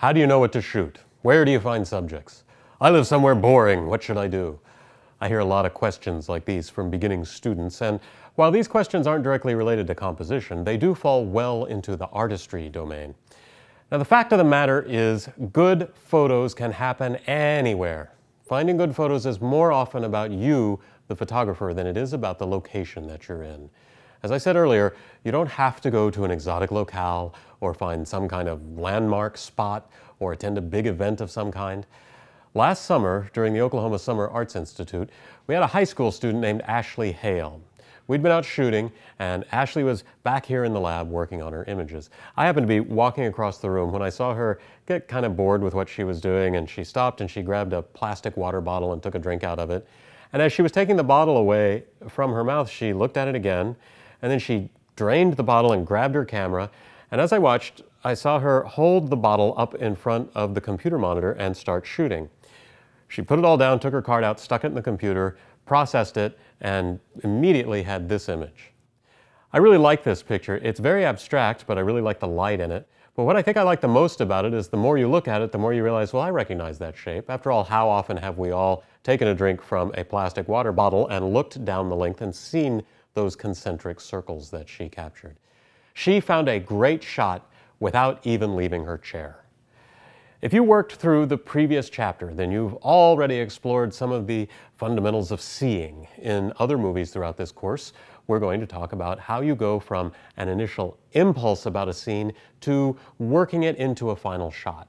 How do you know what to shoot? Where do you find subjects? I live somewhere boring. What should I do? I hear a lot of questions like these from beginning students, and while these questions aren't directly related to composition, they do fall well into the artistry domain. Now, the fact of the matter is, good photos can happen anywhere. Finding good photos is more often about you, the photographer, than it is about the location that you're in. As I said earlier, you don't have to go to an exotic locale or find some kind of landmark spot or attend a big event of some kind. Last summer, during the Oklahoma Summer Arts Institute, we had a high school student named Ashley Hale. We'd been out shooting, and Ashley was back here in the lab working on her images. I happened to be walking across the room when I saw her get kind of bored with what she was doing, and she stopped and she grabbed a plastic water bottle and took a drink out of it. And as she was taking the bottle away from her mouth, she looked at it again and then she drained the bottle and grabbed her camera. And as I watched, I saw her hold the bottle up in front of the computer monitor and start shooting. She put it all down, took her card out, stuck it in the computer, processed it, and immediately had this image. I really like this picture. It's very abstract, but I really like the light in it. But what I think I like the most about it is the more you look at it, the more you realize, well, I recognize that shape. After all, how often have we all taken a drink from a plastic water bottle and looked down the length and seen those concentric circles that she captured. She found a great shot without even leaving her chair. If you worked through the previous chapter, then you've already explored some of the fundamentals of seeing in other movies throughout this course. We're going to talk about how you go from an initial impulse about a scene to working it into a final shot.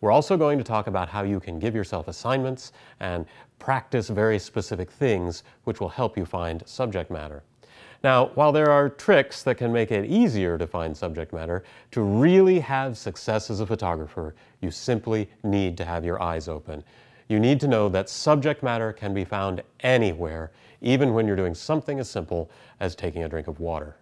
We're also going to talk about how you can give yourself assignments and practice very specific things which will help you find subject matter. Now, while there are tricks that can make it easier to find subject matter, to really have success as a photographer, you simply need to have your eyes open. You need to know that subject matter can be found anywhere, even when you're doing something as simple as taking a drink of water.